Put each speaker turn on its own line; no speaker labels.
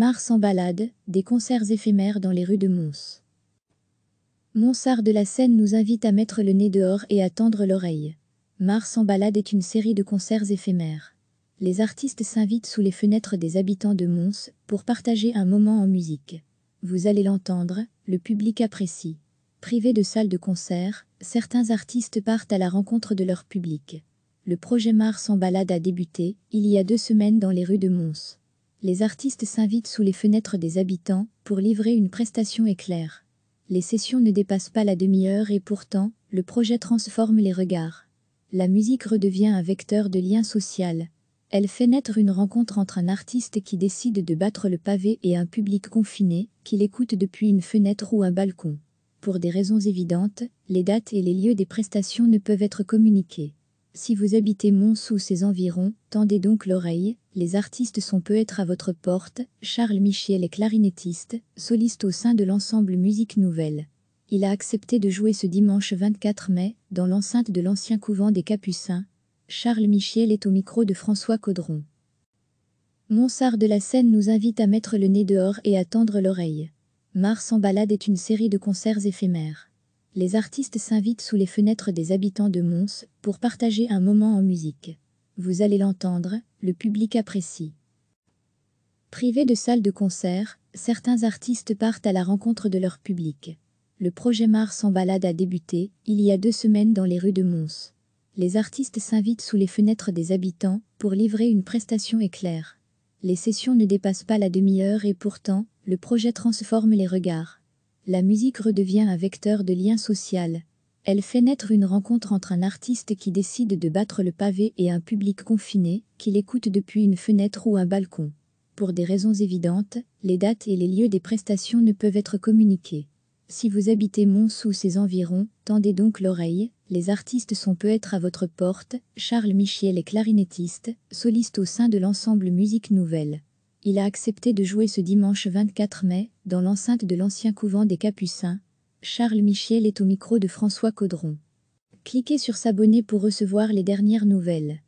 Mars en balade, des concerts éphémères dans les rues de Mons. Monsard de la Seine nous invite à mettre le nez dehors et à tendre l'oreille. Mars en balade est une série de concerts éphémères. Les artistes s'invitent sous les fenêtres des habitants de Mons pour partager un moment en musique. Vous allez l'entendre, le public apprécie. Privés de salles de concert, certains artistes partent à la rencontre de leur public. Le projet Mars en balade a débuté, il y a deux semaines dans les rues de Mons. Les artistes s'invitent sous les fenêtres des habitants pour livrer une prestation éclair. Les sessions ne dépassent pas la demi-heure et pourtant, le projet transforme les regards. La musique redevient un vecteur de lien social. Elle fait naître une rencontre entre un artiste qui décide de battre le pavé et un public confiné qui l'écoute depuis une fenêtre ou un balcon. Pour des raisons évidentes, les dates et les lieux des prestations ne peuvent être communiqués. Si vous habitez Mons ou ses environs, tendez donc l'oreille, les artistes sont peut-être à votre porte, Charles Michiel est clarinettiste, soliste au sein de l'ensemble Musique Nouvelle. Il a accepté de jouer ce dimanche 24 mai, dans l'enceinte de l'ancien couvent des Capucins. Charles Michiel est au micro de François Caudron. Monsard de la Seine nous invite à mettre le nez dehors et à tendre l'oreille. Mars en balade est une série de concerts éphémères les artistes s'invitent sous les fenêtres des habitants de Mons pour partager un moment en musique. Vous allez l'entendre, le public apprécie. Privés de salles de concert, certains artistes partent à la rencontre de leur public. Le projet Mars en balade a débuté, il y a deux semaines dans les rues de Mons. Les artistes s'invitent sous les fenêtres des habitants pour livrer une prestation éclair. Les sessions ne dépassent pas la demi-heure et pourtant, le projet transforme les regards la musique redevient un vecteur de lien social. Elle fait naître une rencontre entre un artiste qui décide de battre le pavé et un public confiné, qui l'écoute depuis une fenêtre ou un balcon. Pour des raisons évidentes, les dates et les lieux des prestations ne peuvent être communiqués. Si vous habitez Mons ou ses environs, tendez donc l'oreille, les artistes sont peut-être à votre porte, Charles Michiel est clarinettiste, soliste au sein de l'ensemble Musique Nouvelle. Il a accepté de jouer ce dimanche 24 mai, dans l'enceinte de l'ancien couvent des Capucins. Charles Michel est au micro de François Caudron. Cliquez sur s'abonner pour recevoir les dernières nouvelles.